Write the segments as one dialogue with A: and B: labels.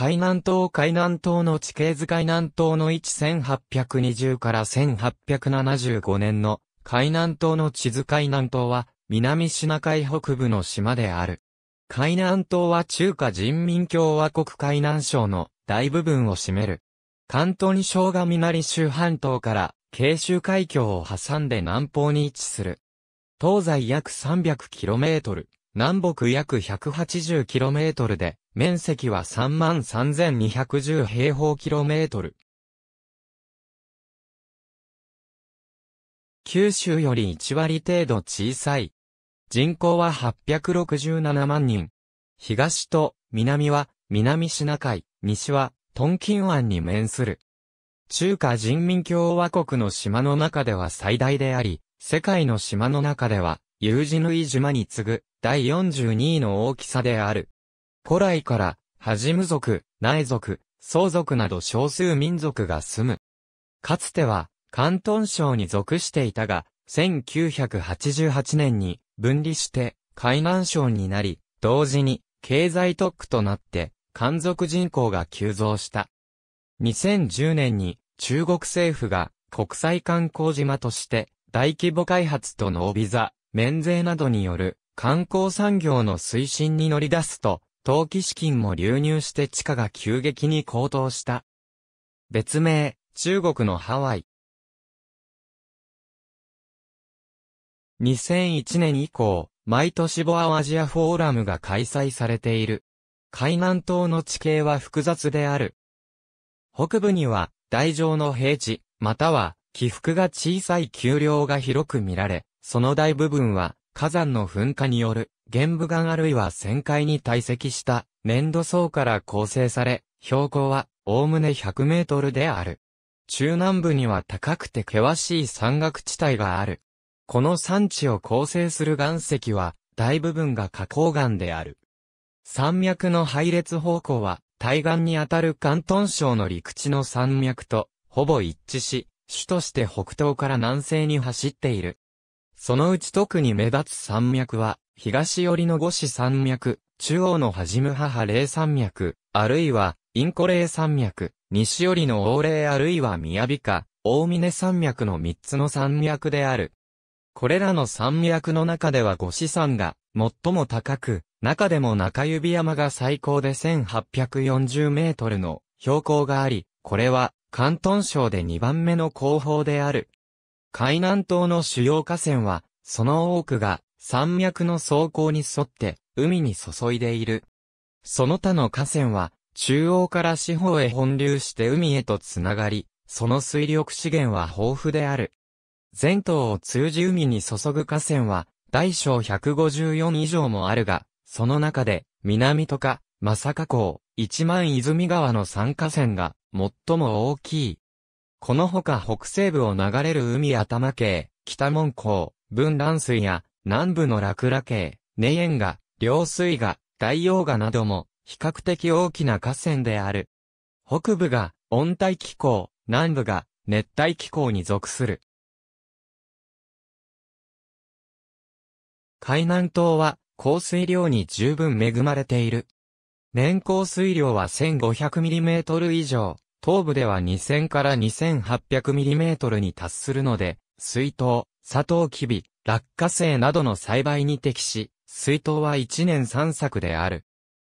A: 海南島海南島の地形図海南島の1820から1875
B: 年の海南島の地図海南島は南シナ海北部の島である。海南島は中華人民共和国海南省の大部分を占める。関東に省が南州半島から慶州海峡を挟んで南方に位置する。東西約 300km、南北約 180km で、面積は33,210
A: 平方キロメートル。九州より1割程度小さい。人口は
B: 867万人。東と南は南シナ海、西はトンキン湾に面する。中華人民共和国の島の中では最大であり、世界の島の中では、有事縫い島に次ぐ第42位の大きさである。古来から、はじむ族、内族、宗族など少数民族が住む。かつては、関東省に属していたが、1988年に分離して海南省になり、同時に経済特区となって漢族人口が急増した。2010年に中国政府が国際観光島として大規模開発とのビザ、免税などによる観光産業の推進に乗り出すと、投機資金も流入して地価が急激
A: に高騰した。別名、中国のハワイ。2001年以降、毎年ボ
B: アアジアフォーラムが開催されている。海南島の地形は複雑である。北部には、大乗の平地、または、起伏が小さい丘陵が広く見られ、その大部分は、火山の噴火による玄武岩あるいは旋回に堆積した粘土層から構成され、標高はおおむね100メートルである。中南部には高くて険しい山岳地帯がある。この山地を構成する岩石は大部分が花崗岩である。山脈の配列方向は対岸にあたる関東省の陸地の山脈とほぼ一致し、主として北東から南西に走っている。そのうち特に目立つ山脈は、東寄りの五子山脈、中央のはじむ母霊山脈、あるいは、インコ霊山脈、西寄りの王霊あるいは宮美か、大峰山脈の三つの山脈である。これらの山脈の中では五子山が最も高く、中でも中指山が最高で1840メートルの標高があり、これは関東省で2番目の高峰である。海南島の主要河川は、その多くが山脈の走行に沿って海に注いでいる。その他の河川は、中央から四方へ本流して海へとつながり、その水力資源は豊富である。全島を通じ海に注ぐ河川は、大小154以上もあるが、その中で、南とか、正加港、一万泉川の三河川が、最も大きい。このほか北西部を流れる海頭系、北門港、分乱水や、南部の落羅系、根縁が、両水が、大洋河なども、比較的大きな河川である。
A: 北部が、温帯気候、南部が、熱帯気候に属する。海南島は、降水量に十分恵まれている。年降水量は 1500mm
B: 以上。東部では2000から 2800mm に達するので、水筒、砂糖キビ、落花生などの栽培に適し、水筒は1年3作である。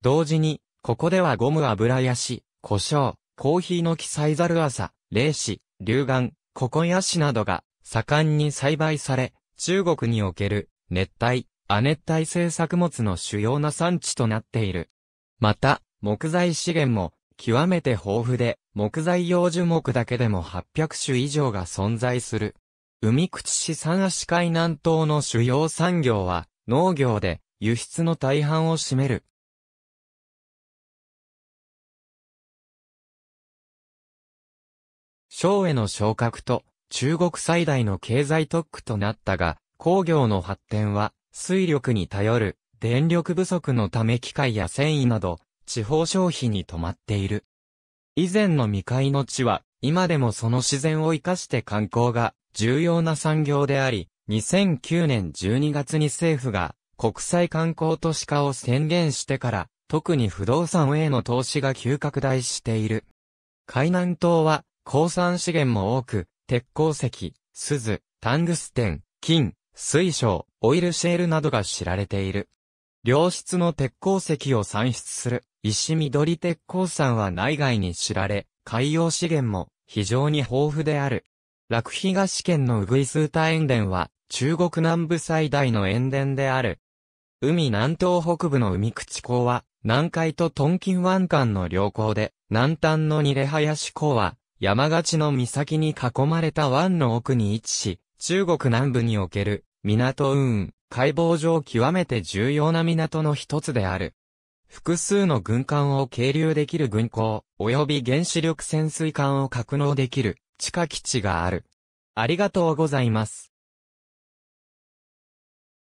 B: 同時に、ここではゴム油やし、胡椒、コーヒーの木サイザル朝、霊子、龍眼、ココヤシなどが盛んに栽培され、中国における熱帯、亜熱帯性作物の主要な産地となっている。また、木材資源も極めて豊富で、木材用樹木だけでも800種以上が存在する。
A: 海口市三足海南島の主要産業は農業で輸出の大半を占める。省への昇格と中国最
B: 大の経済特区となったが、工業の発展は水力に頼る電力不足のため機械や繊維など地方消費に止まっている。以前の未開の地は、今でもその自然を生かして観光が重要な産業であり、2009年12月に政府が国際観光都市化を宣言してから、特に不動産への投資が急拡大している。海南島は、鉱産資源も多く、鉄鉱石、鈴、タングステン、金、水晶、オイルシェールなどが知られている。良質の鉄鉱石を産出する石緑鉄鉱山は内外に知られ、海洋資源も非常に豊富である。楽東県のウグイスータ塩田は中国南部最大の塩田である。海南東北部の海口港は南海とトンキン湾間の良港で、南端のニレハヤシ港は山勝ちの岬に囲まれた湾の奥に位置し、中国南部における港運、海防上極めて重要な港の一つである。複数の軍艦を係留できる軍港、及
A: び原子力潜水艦を格納できる地下基地がある。ありがとうございます。